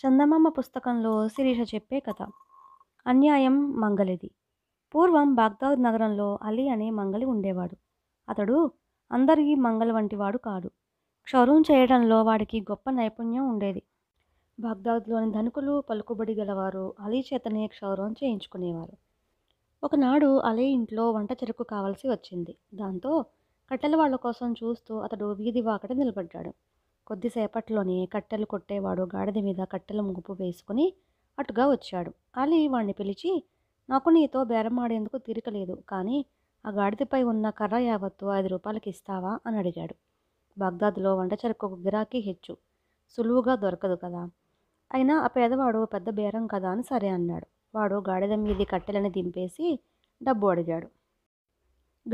చందమామ పుస్తకంలో శిరీష చెప్పే కథ అన్యాయం మంగలిది పూర్వం బాగ్దాద్ నగరంలో అలీ అనే మంగలి ఉండేవాడు అతడు అందరికీ మంగలి వంటివాడు కాడు క్షౌరం చేయడంలో వాడికి గొప్ప నైపుణ్యం ఉండేది బాగ్దాద్లోని ధనుకులు పలుకుబడి గలవారు అలీ చేతనే క్షౌరం చేయించుకునేవారు ఒకనాడు అలీ ఇంట్లో వంట చెరుకు కావాల్సి వచ్చింది దాంతో కట్టెల వాళ్ళ కోసం చూస్తూ అతడు వీధి వాకట నిలబడ్డాడు కొద్దిసేపట్లోనే కట్టెలు కొట్టేవాడు గాడిద మీద కట్టెల ముగ్గు వేసుకుని అటుగా వచ్చాడు అలీ వాణ్ణి పిలిచి నాకు నీతో బేరమాడేందుకు తీరికలేదు కానీ ఆ గాడిదపై ఉన్న కర్ర యావత్తు ఐదు రూపాయలకి ఇస్తావా అని అడిగాడు బాగ్దాద్లో వంట చెరకు గిరాకీ హెచ్చు సులువుగా దొరకదు కదా అయినా ఆ పేదవాడు పెద్ద బేరం కదా అని సరే అన్నాడు వాడు గాడిద మీది కట్టెలని దింపేసి డబ్బు అడిగాడు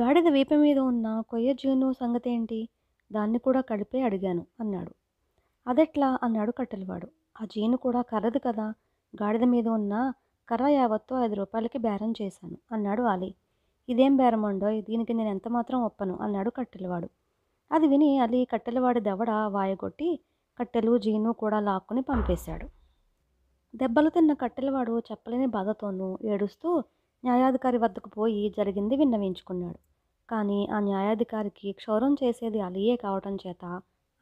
గాడిద వీప మీద ఉన్న కొయ్య జీను సంగతి ఏంటి దాన్ని కూడా కలిపే అడిగాను అన్నాడు అదెట్లా అన్నాడు కట్టెలవాడు ఆ జీను కూడా కర్రది కదా గాడిద మీద ఉన్న కర్ర యావత్తో ఐదు రూపాయలకి బేరం చేశాను అన్నాడు అలీ ఇదేం బేరమండో దీనికి నేను ఎంత మాత్రం ఒప్పను అన్నాడు కట్టెలవాడు అది విని అలీ కట్టెలవాడి దవడ వాయగొట్టి కట్టెలు జీను కూడా లాక్కుని పంపేశాడు దెబ్బలు తిన్న కట్టెలవాడు చెప్పలేని బాధతోనూ ఏడుస్తూ న్యాయాధికారి వద్దకు పోయి జరిగింది విన్నవించుకున్నాడు కానీ ఆ న్యాయాధికారికి క్షౌరం చేసేది అలియే కావటం చేత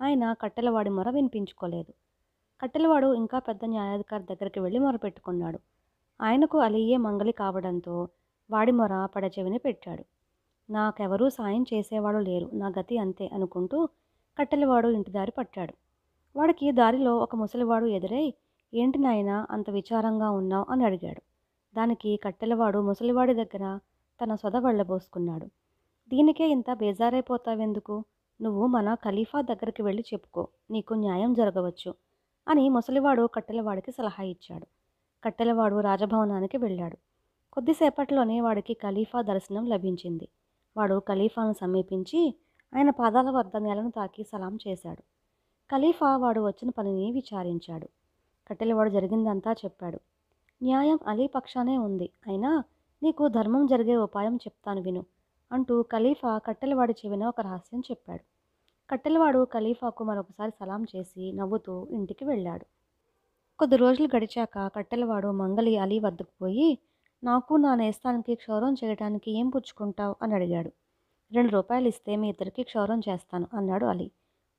ఆయన కట్టెలవాడి మొర వినిపించుకోలేదు కట్టెలవాడు ఇంకా పెద్ద న్యాయాధికారి దగ్గరికి వెళ్ళి మొరపెట్టుకున్నాడు ఆయనకు అలియే మంగలి కావడంతో వాడి మొర పడచెవిని పెట్టాడు నాకెవరూ సాయం చేసేవాడు లేరు నా గతి అంతే అనుకుంటూ కట్టెలవాడు ఇంటి దారి పట్టాడు వాడికి దారిలో ఒక ముసలివాడు ఎదురై ఏంటి నాయనా అంత విచారంగా ఉన్నావు అని అడిగాడు దానికి కట్టెలవాడు ముసలివాడి దగ్గర తన సొద వెళ్ళబోసుకున్నాడు దీనికే ఇంత బేజారైపోతావెందుకు నువ్వు మన ఖలీఫా దగ్గరికి వెళ్ళి చెప్పుకో నీకు న్యాయం జరగవచ్చు అని ముసలివాడు కట్టెలవాడికి సలహా ఇచ్చాడు కట్టెలవాడు రాజభవనానికి వెళ్ళాడు కొద్దిసేపట్లోనే వాడికి ఖలీఫా దర్శనం లభించింది వాడు ఖలీఫాను సమీపించి ఆయన పాదాల వద్ద నేలను తాకి సలాం చేశాడు ఖలీఫా వాడు వచ్చిన పనిని విచారించాడు కట్టెలవాడు జరిగిందంతా చెప్పాడు న్యాయం అలీ పక్షానే ఉంది అయినా నీకు ధర్మం జరిగే ఉపాయం చెప్తాను విను అంటూ ఖలీఫా కట్టెలవాడి చెవిన ఒక రహస్యం చెప్పాడు కట్టెలవాడు ఖలీఫాకు మరొకసారి సలాం చేసి నవ్వుతూ ఇంటికి వెళ్ళాడు కొద్ది రోజులు గడిచాక కట్టెలవాడు మంగలి అలీ వద్దకు పోయి నాకు నా నేస్తానికి క్షౌరం చేయడానికి ఏం పుచ్చుకుంటావు అని అడిగాడు రెండు రూపాయలు ఇస్తే మీ ఇద్దరికి క్షౌరం చేస్తాను అన్నాడు అలీ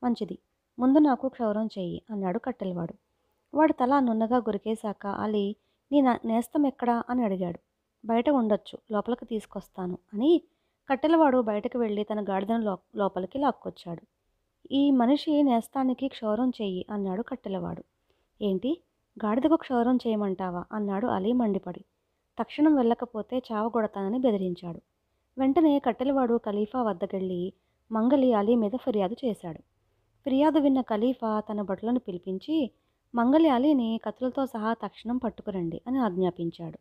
మంచిది ముందు నాకు క్షౌరం చేయి అన్నాడు కట్టెలవాడు వాడు తల నున్నగా గురికేశాక అలీ నీ నేస్తం ఎక్కడా అని అడిగాడు బయట ఉండొచ్చు లోపలికి తీసుకొస్తాను అని కట్టెలవాడు బయటకు వెళ్ళి తన గాడిదను లో లోపలికి లాక్కొచ్చాడు ఈ మనిషి నేస్తానికి క్షౌరం చెయ్యి అన్నాడు కట్టెలవాడు ఏంటి గాడిదకు క్షౌరం చేయమంటావా అన్నాడు అలీ మండిపడి తక్షణం వెళ్ళకపోతే చావగొడతానని బెదిరించాడు వెంటనే కట్టెలవాడు ఖలీఫా వద్దకెళ్ళి మంగలి అలీ మీద ఫిర్యాదు చేశాడు ఫిర్యాదు విన్న ఖలీఫా తన భటులను పిలిపించి మంగలి అలీని కత్తులతో సహా తక్షణం పట్టుకురండి అని ఆజ్ఞాపించాడు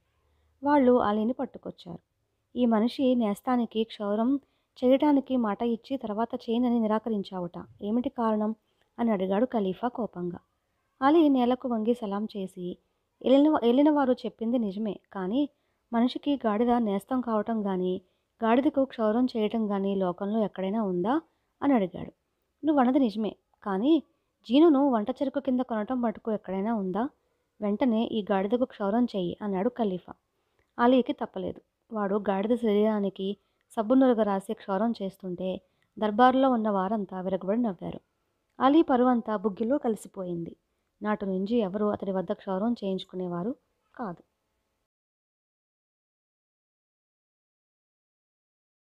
వాళ్ళు అలీని పట్టుకొచ్చారు ఈ మనిషి నేస్తానికి క్షౌరం చేయటానికి మాట ఇచ్చి తర్వాత చేయనని నిరాకరించావుట ఏమిటి కారణం అని అడిగాడు ఖలీఫా కోపంగా అలీ నేలకు వంగి సలాం చేసి వెళ్ళిన వెళ్ళిన వారు చెప్పింది నిజమే కానీ మనిషికి గాడిద నేస్తం కావటం కానీ గాడిదకు క్షౌరం చేయటం కానీ లోకంలో ఎక్కడైనా ఉందా అని అడిగాడు నువ్వు అన్నది నిజమే కానీ జీనును వంట చెరుకు కింద కొనటం మటుకు ఎక్కడైనా ఉందా వెంటనే ఈ గాడిదకు క్షౌరం చెయ్యి అన్నాడు ఖలీఫా అలీకి తప్పలేదు వాడు గాడిద శరీరానికి సబ్బునురుగా రాసి క్షౌరం చేస్తుంటే దర్బారులో ఉన్న వారంతా విరగబడి నవ్వారు అలీ పరువంతా బుగ్గిలో కలిసిపోయింది నాటి నుంచి ఎవరూ అతడి వద్ద క్షౌరం చేయించుకునేవారు కాదు